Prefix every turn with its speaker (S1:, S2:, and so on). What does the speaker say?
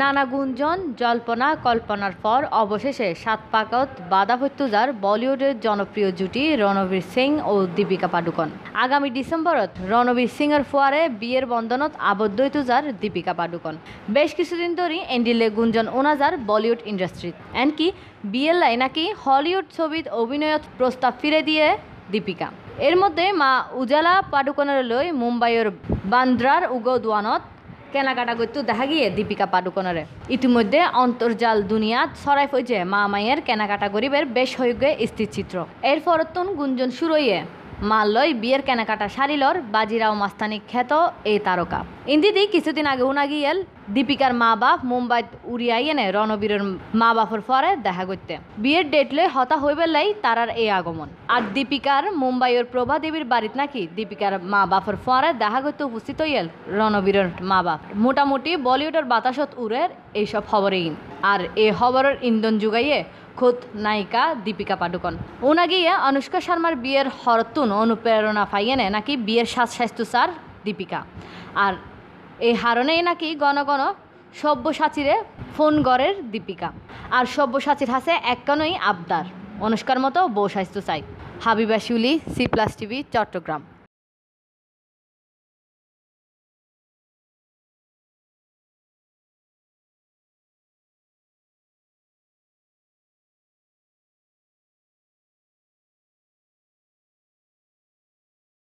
S1: নানা গুঞ্জন জল্পনা কল্পনার পর অবশেষে সাত পাকত বাদাভত্তুজার বলিউডের জনপ্রিয় জুটি রণবীর সিং ও দীপিকা পাডুকন আগামী ডিসেম্বরত রণবীর সিংয়ের ফোয়ারে বিয়ের বন্ধনত আবদ্ধৈতুজার দীপিকা পাডুকন বেশ কিছুদিন ধরেই এন্ডিলে গুঞ্জন ওনাজার বলিউড ইন্ডাস্ট্রিত এনকি বিয়ের লাই নাকি হলিউড ছবিত অভিনয়ত প্রস্তাব ফিরে দিয়ে দীপিকা এর মধ্যে মা উজালা পাডুকনের লই মুম্বাইয়ের বান্দ্রার উগদওয়ানত কেনাকাটা করতে দেখা গিয়ে দীপিকা পাডুকোনরে ইতিমধ্যে অন্তর্জাল দুনিয়া ছড়াই ফইছে মা মায়ের কেনাকাটা গরিবের বেশ হয়ে স্থিরচিত্র এরপর গুঞ্জন শুরু হইয়ে মাল্লয় বিয়ের কেনাকাটা সারিলর বাজিরাও মাস্তানি খ্যাত এই তারকা ইন্দিদি কিছুদিন আগে এল দীপিকার মা বাপ মুম্বাইত উড়িয়াই এনে রণবীরের মা বাপর পরে দেখা করতে বিয়ের ডেট লই হতা হইবে লাই তারার এই আগমন আর দীপিকার মুম্বাইয়ের প্রভা দেবীর বাড়িত নাকি দীপিকার মা বাপর পরে দেখা করতে উপস্থিত হইয়াল রণবীরের মা বাপ মোটামুটি বলিউডের বাতাসত উড়ের এইসব খবরে ইন আর এ খবরের ইন্ধন যুগাইয়ে খোদ নায়িকা দীপিকা পাডুকন গিয়ে অনুষ্কা শর্মার বিয়ের হরতুন অনুপ্রেরণা ফাইয়েনে নাকি বিয়ের সাজ স্বাস্থ্য স্যার দীপিকা আর এই হারণেই নাকি গণগণ সব্যসাচীরে ফোন গড়ের দীপিকা আর সব্যসাচীর হাসে একখানই আবদার অনুষ্কার মতো বউ স্বাস্থ্য চাই হাবিবাসিউলি সি প্লাস টিভি চট্টগ্রাম